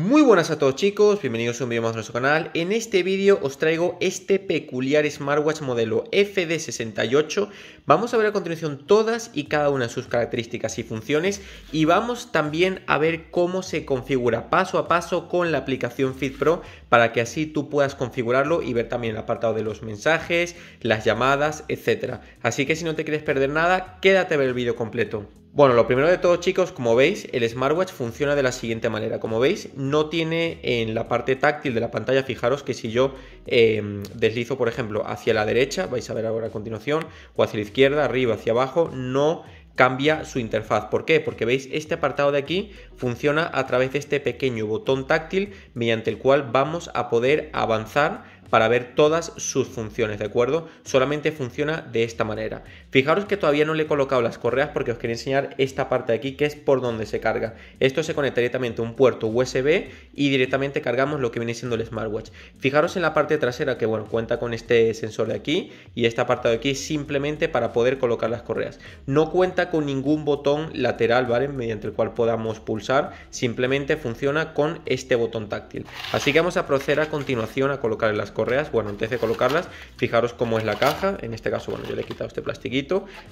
Muy buenas a todos chicos, bienvenidos a un vídeo más a nuestro canal. En este vídeo os traigo este peculiar smartwatch modelo FD68. Vamos a ver a continuación todas y cada una de sus características y funciones y vamos también a ver cómo se configura paso a paso con la aplicación FitPro para que así tú puedas configurarlo y ver también el apartado de los mensajes, las llamadas, etc. Así que si no te quieres perder nada, quédate a ver el vídeo completo. Bueno, lo primero de todo, chicos, como veis, el smartwatch funciona de la siguiente manera. Como veis, no tiene en la parte táctil de la pantalla, fijaros que si yo em, deslizo, por ejemplo, hacia la derecha, vais a ver ahora a continuación, o hacia la izquierda, arriba, hacia abajo, no cambia su interfaz. ¿Por qué? Porque veis, este apartado de aquí funciona a través de este pequeño botón táctil mediante el cual vamos a poder avanzar para ver todas sus funciones, ¿de acuerdo? Solamente funciona de esta manera. Fijaros que todavía no le he colocado las correas porque os quería enseñar esta parte de aquí que es por donde se carga. Esto se conecta directamente a un puerto USB y directamente cargamos lo que viene siendo el smartwatch. Fijaros en la parte trasera que bueno, cuenta con este sensor de aquí y esta parte de aquí simplemente para poder colocar las correas. No cuenta con ningún botón lateral, ¿vale? Mediante el cual podamos pulsar, simplemente funciona con este botón táctil. Así que vamos a proceder a continuación a colocar las correas. Bueno, antes de colocarlas, fijaros cómo es la caja. En este caso, bueno, yo le he quitado este plastiquito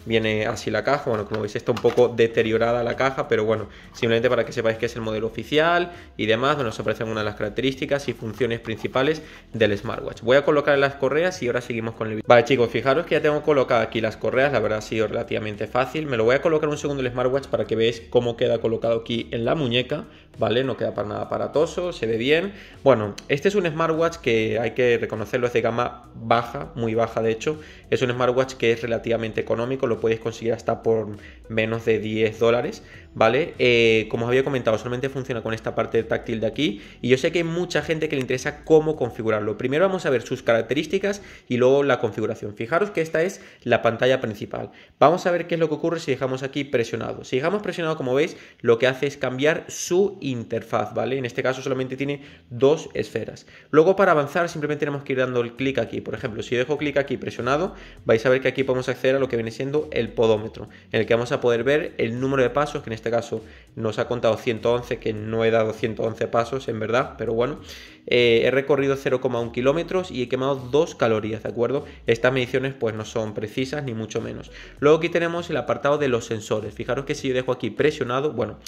viene así la caja, bueno, como veis está un poco deteriorada la caja, pero bueno, simplemente para que sepáis que es el modelo oficial y demás, donde nos aparecen una de las características y funciones principales del smartwatch. Voy a colocar las correas y ahora seguimos con el vídeo. Vale chicos, fijaros que ya tengo colocadas aquí las correas, la verdad ha sido relativamente fácil, me lo voy a colocar un segundo el smartwatch para que veáis cómo queda colocado aquí en la muñeca, ¿vale? No queda para nada aparatoso, se ve bien. Bueno, este es un smartwatch que hay que reconocerlo, es de gama baja, muy baja de hecho, es un smartwatch que es relativamente económico, lo podéis conseguir hasta por menos de 10 dólares, ¿vale? Eh, como os había comentado, solamente funciona con esta parte táctil de aquí y yo sé que hay mucha gente que le interesa cómo configurarlo. Primero vamos a ver sus características y luego la configuración. Fijaros que esta es la pantalla principal. Vamos a ver qué es lo que ocurre si dejamos aquí presionado. Si dejamos presionado, como veis, lo que hace es cambiar su interfaz, ¿vale? En este caso solamente tiene dos esferas. Luego para avanzar simplemente tenemos que ir dando el clic aquí. Por ejemplo, si dejo clic aquí presionado, vais a ver que aquí podemos acceder a lo que viene siendo el podómetro, en el que vamos a poder ver el número de pasos, que en este caso nos ha contado 111, que no he dado 111 pasos en verdad, pero bueno, eh, he recorrido 0,1 kilómetros y he quemado 2 calorías, ¿de acuerdo? Estas mediciones pues no son precisas ni mucho menos. Luego aquí tenemos el apartado de los sensores, fijaros que si yo dejo aquí presionado, bueno,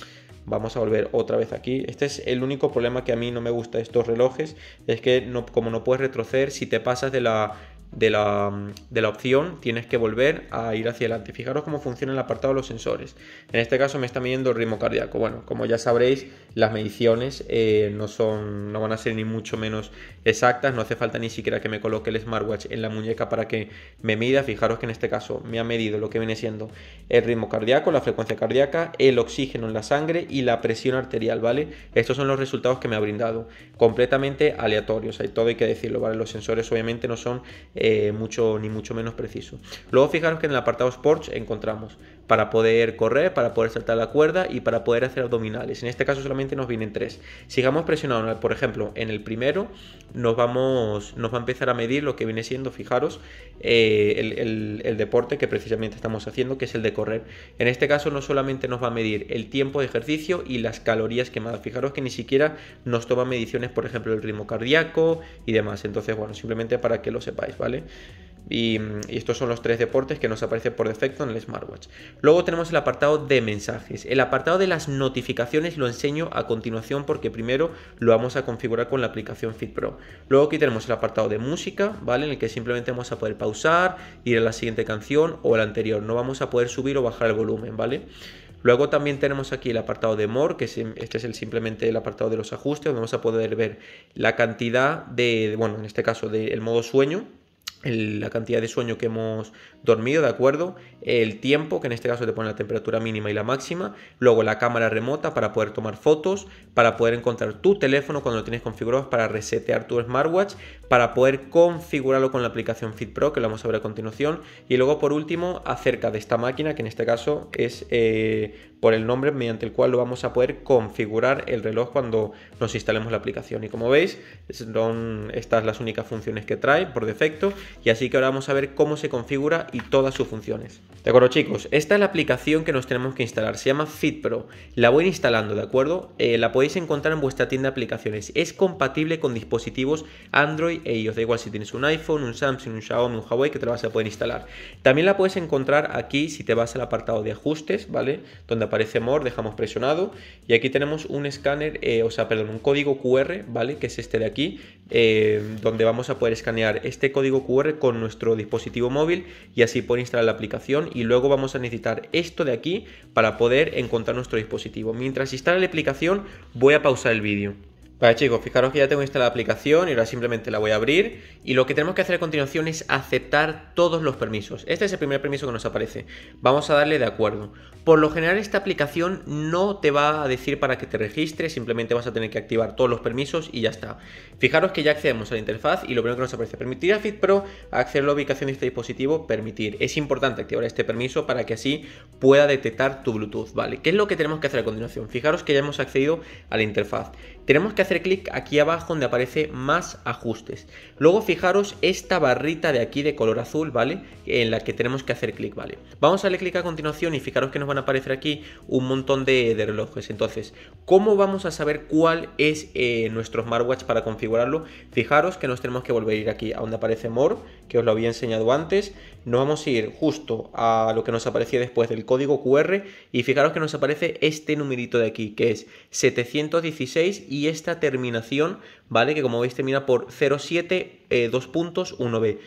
vamos a volver otra vez aquí. Este es el único problema que a mí no me gusta de estos relojes, es que como no puedes retroceder, si te pasas de la de la, opción tienes que volver a ir hacia adelante. Fijaros cómo funciona el apartado de los sensores. En este caso me está midiendo el ritmo cardíaco. Bueno, como ya sabréis, las mediciones eh, no, son, no van a ser ni mucho menos exactas. No hace falta ni siquiera que me coloque el smartwatch en la muñeca para que me mida. Fijaros que en este caso me ha medido lo que viene siendo el ritmo cardíaco, la frecuencia cardíaca, el oxígeno en la sangre y la presión arterial, ¿vale? Estos son los resultados que me ha brindado. Completamente aleatorios, hay todo hay que decirlo, ¿vale? Los sensores obviamente no son... Eh, mucho, ni mucho menos preciso. Luego fijaros que en el apartado Sports encontramos para poder correr, para poder saltar la cuerda y para poder hacer abdominales. En este caso solamente nos vienen tres. Sigamos presionando, por ejemplo, en el primero nos, vamos, nos va a empezar a medir lo que viene siendo, fijaros, eh, el, el deporte que precisamente estamos haciendo, que es el de correr. En este caso no solamente nos va a medir el tiempo de ejercicio y las calorías quemadas. Fijaros que ni siquiera nos toma mediciones, por ejemplo, el ritmo cardíaco y demás. Entonces, bueno, simplemente para que lo sepáis, ¿vale? Y, estos son los tres deportes que nos aparecen por defecto en el smartwatch. Luego tenemos el apartado de mensajes. El apartado de las notificaciones lo enseño a continuación porque primero lo vamos a configurar con la aplicación Fit Pro. Luego aquí tenemos el apartado de música, ¿vale? En el que simplemente vamos a poder pausar, ir a la siguiente canción o a la anterior. No vamos a poder subir o bajar el volumen, ¿vale? Luego también tenemos aquí el apartado de More, que em, este es simplemente el apartado de los ajustes, donde vamos a poder ver la cantidad de, bueno, en este caso del modo sueño, la cantidad de sueño que hemos dormido, ¿de acuerdo? El tiempo, que en este caso te pone la temperatura mínima y la máxima, luego la cámara remota para poder tomar fotos, para poder encontrar tu teléfono cuando lo tienes configurado, para resetear tu smartwatch, para poder configurarlo con la aplicación Fit Pro, que lo vamos a ver a continuación, y luego por último acerca de esta máquina, que en este caso es eh, por el nombre mediante el cual lo vamos a poder configurar el reloj cuando nos instalemos la aplicación. Y como veis, son estas las únicas funciones que trae por defecto y así que ahora vamos a ver cómo se configura y todas sus funciones. De acuerdo chicos, esta es la aplicación que nos tenemos que instalar, se llama FitPro, la voy instalando, ¿de acuerdo? Eh, la podéis encontrar en vuestra tienda de aplicaciones, es compatible con dispositivos Android e iOS, da igual si tienes un iPhone, un Samsung, un Xiaomi, un Huawei que te la vas a poder instalar. También la puedes encontrar aquí si te vas al apartado de ajustes, ¿vale? Donde aparece More, dejamos presionado y aquí tenemos un escáner, eh, o sea, perdón, un código QR, ¿vale? Que es este de aquí, eh, donde vamos a poder escanear este código QR con nuestro dispositivo móvil y así poder instalar la aplicación y luego vamos a necesitar esto de aquí para poder encontrar nuestro dispositivo. Mientras instala la aplicación voy a pausar el vídeo. Vale chicos, fijaros que ya tengo instalada la aplicación y ahora simplemente la voy a abrir y lo que tenemos que hacer a continuación es aceptar todos los permisos. Este es el primer permiso que nos aparece. Vamos a darle de acuerdo. Por lo general esta aplicación no te va a decir para que te registres, simplemente vas a tener que activar todos los permisos y ya está. Fijaros que ya accedemos a la interfaz y lo primero que nos aparece permitir a FitPro acceder a la ubicación de este dispositivo, permitir. Es importante activar este permiso para que así pueda detectar tu Bluetooth, ¿vale? ¿Qué es lo que tenemos que hacer a continuación? Fijaros que ya hemos accedido a la interfaz. Tenemos que hacer hacer clic aquí abajo donde aparece más ajustes. Luego fijaros esta barrita de aquí de color azul, ¿vale? En la que tenemos que hacer clic, ¿vale? Vamos a darle clic a continuación y fijaros que nos van a aparecer aquí un montón de, relojes. Entonces, ¿cómo vamos a saber cuál es eh, nuestro smartwatch para configurarlo? Fijaros que nos tenemos que volver a ir aquí a donde aparece More, que os lo había enseñado antes nos vamos a ir justo a lo que nos aparecía después del código QR y fijaros que nos aparece este numerito de aquí, que es 716 y esta terminación, ¿vale? Que como veis termina por 07, eh, 2 puntos, 1B.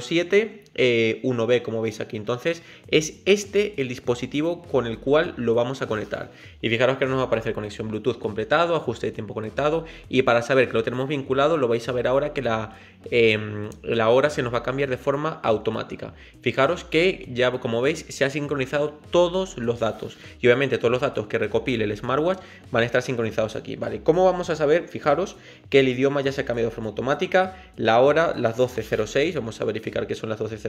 07, 1B, eh, como veis aquí. Entonces, es este el dispositivo con el cual lo vamos a conectar. Y fijaros que nos va a aparecer conexión Bluetooth completado, ajuste de tiempo conectado. Y para saber que lo tenemos vinculado, lo vais a ver ahora que la, em, la hora se nos va a cambiar de forma automática. Fijaros que ya, como veis, se ha sincronizado todos los datos. Y obviamente todos los datos que recopile el smartwatch van a estar sincronizados aquí. ¿vale? ¿Cómo vamos a saber? Fijaros que el idioma ya se ha cambiado de forma automática. La hora, las 12.06, vamos a verificar que son las 12.06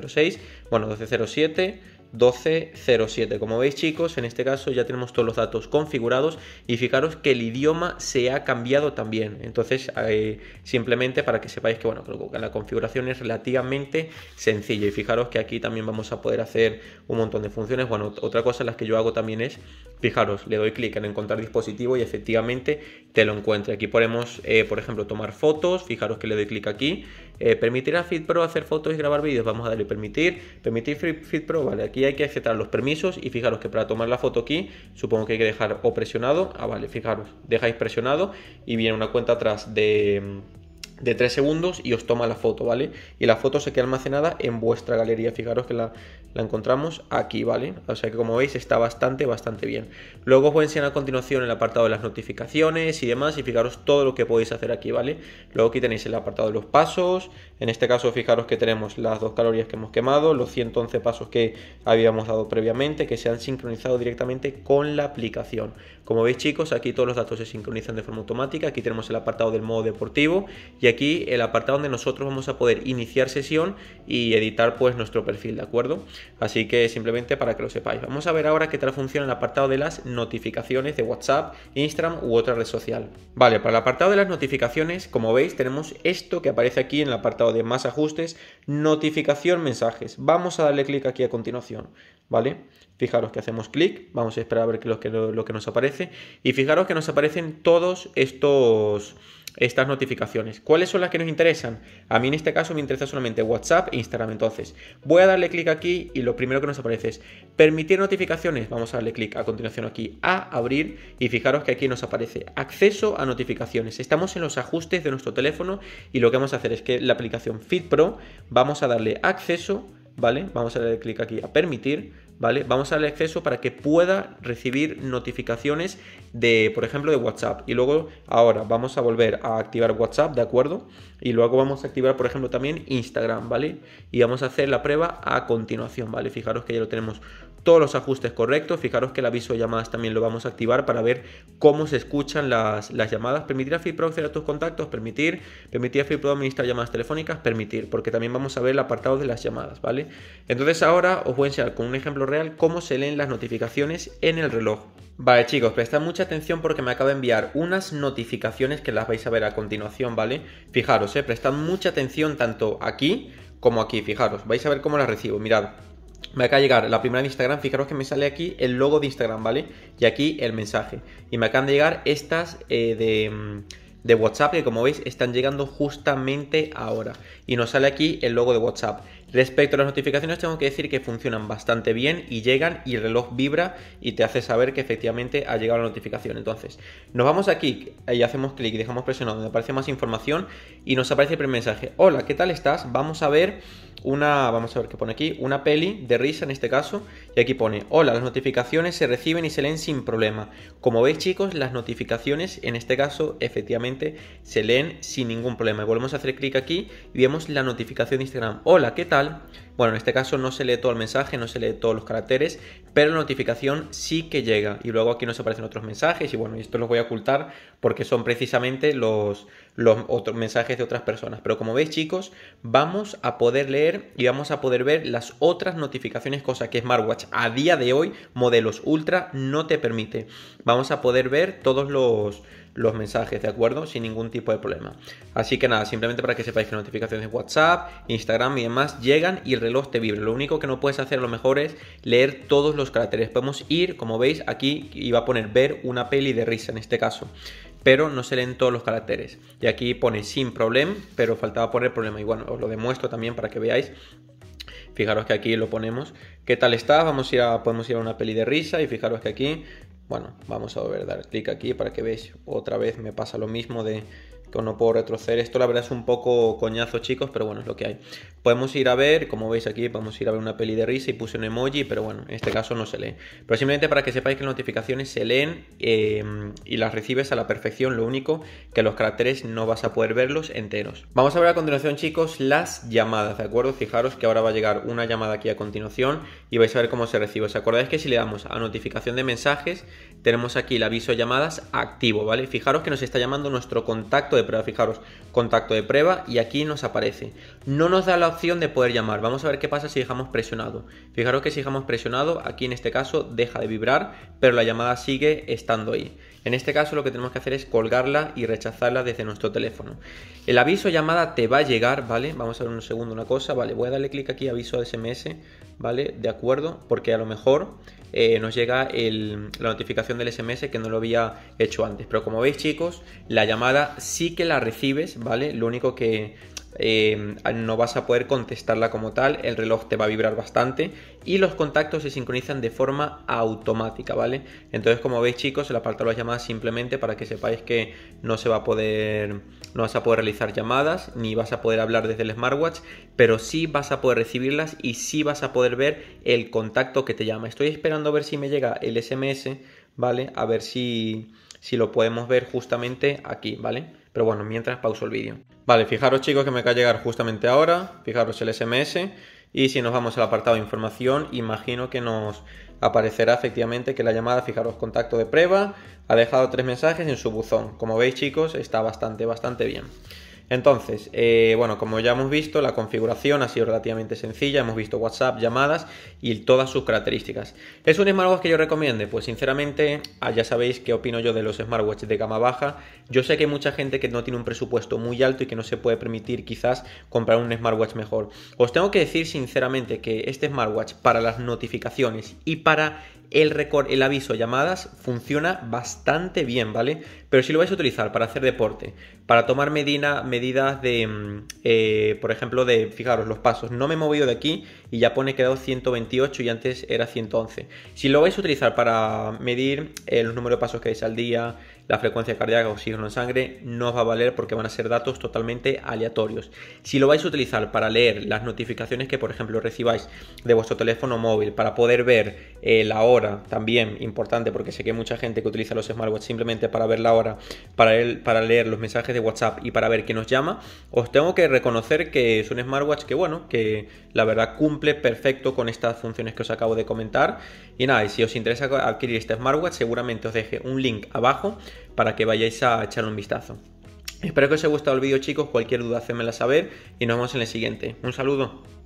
bueno, 12.07. 12.07. Como veis chicos, en este caso ya tenemos todos los datos configurados y fijaros que el idioma se ha cambiado también. Entonces, eh, simplemente para que sepáis que bueno, la configuración es relativamente sencilla y fijaros que aquí también vamos a poder hacer un montón de funciones. Bueno, otra cosa en las que yo hago también es, fijaros, le doy clic en encontrar dispositivo y efectivamente te lo encuentre. Aquí podemos, eh, por ejemplo, tomar fotos, fijaros que le doy clic aquí eh, ¿Permitir a FitPro hacer fotos y grabar vídeos? Vamos a darle permitir. Permitir FitPro, vale, aquí hay que aceptar los permisos y fijaros que para tomar la foto aquí, supongo que hay que dejar o presionado. Ah, vale, fijaros, dejáis presionado y viene una cuenta atrás de de 3 segundos y os toma la foto, ¿vale? Y la foto se queda almacenada en vuestra galería. Fijaros que la, la encontramos aquí, ¿vale? O sea que como veis está bastante, bastante bien. Luego os voy a enseñar a continuación el apartado de las notificaciones y demás y fijaros todo lo que podéis hacer aquí, ¿vale? Luego aquí tenéis el apartado de los pasos. En este caso fijaros que tenemos las dos calorías que hemos quemado, los 111 pasos que habíamos dado previamente, que se han sincronizado directamente con la aplicación. Como veis chicos, aquí todos los datos se sincronizan de forma automática. Aquí tenemos el apartado del modo deportivo y aquí el apartado donde nosotros vamos a poder iniciar sesión y editar pues nuestro perfil, ¿de acuerdo? Así que simplemente para que lo sepáis. Vamos a ver ahora qué tal funciona el apartado de las notificaciones de WhatsApp, Instagram u otra red social. Vale, para el apartado de las notificaciones, como veis, tenemos esto que aparece aquí en el apartado de más ajustes, notificación mensajes. Vamos a darle clic aquí a continuación, ¿vale? Fijaros que hacemos clic, vamos a esperar a ver lo que, lo que nos aparece y fijaros que nos aparecen todos estos estas notificaciones. ¿Cuáles son las que nos interesan? A mí en este caso me interesa solamente WhatsApp e Instagram. Entonces, voy a darle clic aquí y lo primero que nos aparece es permitir notificaciones. Vamos a darle clic a continuación aquí a abrir y fijaros que aquí nos aparece acceso a notificaciones. Estamos en los ajustes de nuestro teléfono y lo que vamos a hacer es que la aplicación Fit Pro vamos a darle acceso, ¿vale? Vamos a darle clic aquí a permitir ¿vale? Vamos a darle acceso para que pueda recibir notificaciones de, por ejemplo, de WhatsApp. Y luego ahora vamos a volver a activar WhatsApp, ¿de acuerdo? Y luego vamos a activar, por ejemplo, también Instagram, ¿vale? Y vamos a hacer la prueba a continuación, ¿vale? Fijaros que ya lo tenemos todos los ajustes correctos. Fijaros que el aviso de llamadas también lo vamos a activar para ver cómo se escuchan las, llamadas. Permitir a FIPRO acceder a tus contactos, permitir, permitir a FIPRO administrar llamadas telefónicas, permitir, porque también vamos a ver el apartado de las llamadas, ¿vale? Entonces ahora os voy a enseñar con un ejemplo real cómo se leen las notificaciones en el reloj. Vale chicos, prestad mucha atención porque me acaba de enviar unas notificaciones que las vais a ver a continuación, ¿vale? Fijaros, eh, prestad mucha atención tanto aquí como aquí, fijaros, vais a ver cómo las recibo, mirad me acaba de llegar la primera de Instagram, fijaros que me sale aquí el logo de Instagram, ¿vale? Y aquí el mensaje. Y me acaban de llegar estas eh, de, mm, de WhatsApp, que como veis están llegando justamente ahora. Y nos sale aquí el logo de WhatsApp. Respecto a las notificaciones, tengo que decir que funcionan bastante bien y llegan y el reloj vibra y te hace saber que efectivamente ha llegado la notificación. Entonces, nos vamos aquí y hacemos clic, dejamos presionado donde aparece más información y nos aparece el primer mensaje. Hola, ¿qué tal estás? Vamos a ver una, vamos a ver qué pone aquí, una peli de risa en este caso y aquí pone, hola, las notificaciones se reciben y se leen sin problema. Como veis chicos, las notificaciones en este caso efectivamente se leen sin ningún problema. Y volvemos a hacer clic aquí y vemos la notificación de Instagram. Hola, ¿qué tal? bueno, en este caso no se lee todo el mensaje, no se lee todos los caracteres, pero la notificación sí que llega. Y luego aquí nos aparecen otros mensajes y bueno, esto los voy a ocultar porque son precisamente los, los otros mensajes de otras personas. Pero como veis chicos, vamos a poder leer y vamos a poder ver las otras notificaciones, cosa que Smartwatch a día de hoy, modelos Ultra, no te permite. Vamos a poder ver todos los, los mensajes, ¿de acuerdo? Sin ningún tipo de problema. Así que nada, simplemente para que sepáis que notificaciones de WhatsApp, Instagram y demás llegan y el reloj te vibra. Lo único que no puedes hacer a lo mejor es leer todos los caracteres. Podemos ir, como veis, aquí iba a poner ver una peli de risa en este caso, pero no se leen todos los caracteres. Y aquí pone sin problema, pero faltaba poner problema. Y bueno, os lo demuestro también para que veáis. Fijaros que aquí lo ponemos. ¿Qué tal está? Vamos a ir a, podemos ir a una peli de risa y fijaros que aquí, bueno, vamos a volver dar clic aquí para que veáis otra vez me pasa lo mismo de que no puedo retroceder. Esto la verdad es un poco coñazo, chicos, pero bueno, es lo que hay. Podemos ir a ver, como veis aquí, vamos a ir a ver una peli de risa y puse un emoji, pero bueno, en este caso no se lee. Pero simplemente para que sepáis que las notificaciones se leen eh, y las recibes a la perfección, lo único que los caracteres no vas a poder verlos enteros. Vamos a ver a continuación, chicos, las llamadas, ¿de acuerdo? Fijaros que ahora va a llegar una llamada aquí a continuación y vais a ver cómo se recibe. ¿Os acordáis que si le damos a notificación de mensajes, tenemos aquí el aviso llamadas activo, ¿vale? Fijaros que nos está llamando nuestro contacto de prueba, fijaros, contacto de prueba y aquí nos aparece. No nos da la opción de poder llamar, vamos a ver qué pasa si dejamos presionado. Fijaros que si dejamos presionado, aquí en este caso deja de vibrar, pero la llamada sigue estando ahí. En este caso lo que tenemos que hacer es colgarla y rechazarla desde nuestro teléfono. El aviso llamada te va a llegar, ¿vale? Vamos a ver un segundo una cosa, ¿vale? Voy a darle clic aquí, aviso SMS, ¿vale? De acuerdo, porque a lo mejor eh, nos llega la notificación del SMS que no lo había hecho antes. Pero como veis chicos, la llamada sí que la recibes, ¿vale? Lo único que Em, no vas a poder contestarla como tal, el reloj te va a vibrar bastante y los contactos se sincronizan de forma automática, ¿vale? Entonces, como veis chicos, el apartado de las llamadas simplemente para que sepáis que no se va a poder, no vas a poder realizar llamadas, ni vas a poder hablar desde el smartwatch, pero sí vas a poder recibirlas y sí vas a poder ver el contacto que te llama. Estoy esperando a ver si me llega el SMS, ¿vale? A ver si, si lo podemos ver justamente aquí, ¿vale? Pero bueno, mientras pauso el vídeo. Vale, fijaros chicos que me acaba llegar justamente ahora, fijaros el SMS y si nos vamos al apartado de información, imagino que nos aparecerá efectivamente que la llamada, fijaros, contacto de prueba, ha dejado tres mensajes en su buzón. Como veis chicos, está bastante, bastante bien. Entonces, eh, bueno, como ya hemos visto, la configuración ha sido relativamente sencilla, hemos visto WhatsApp, llamadas y todas sus características. ¿Es un smartwatch que yo recomiende? Pues sinceramente, ah, ya sabéis qué opino yo de los smartwatches de gama baja. Yo sé que hay mucha gente que no tiene un presupuesto muy alto y que no se puede permitir quizás comprar un smartwatch mejor. Os tengo que decir sinceramente que este smartwatch para las notificaciones y para el, record, el aviso llamadas funciona bastante bien, ¿vale? Pero si lo vais a utilizar para hacer deporte, para tomar medidas de, mm, eh, por ejemplo, de, fijaros, los pasos, no me he movido de aquí y ya pone quedado 128 y antes era 111. Si lo vais a utilizar para medir eh, los números de pasos que dais al día, la frecuencia cardíaca, o oxígeno en sangre, no os va a valer porque van a ser datos totalmente aleatorios. Si lo vais a utilizar para leer las notificaciones que, por ejemplo, recibáis de vuestro teléfono móvil, para poder ver eh, la hora, también importante, porque sé que hay mucha gente que utiliza los smartwatch simplemente para ver la hora, para, para leer los mensajes de WhatsApp y para ver quién nos llama, os tengo que reconocer que es un smartwatch que, bueno, que la verdad cumple perfecto con estas funciones que os acabo de comentar. Y nada, si os interesa adquirir este smartwatch, seguramente os deje un link abajo para que vayáis a echarle un vistazo. Espero que os haya gustado el vídeo chicos, cualquier duda hacedmela saber y nos vemos en el siguiente. Un saludo.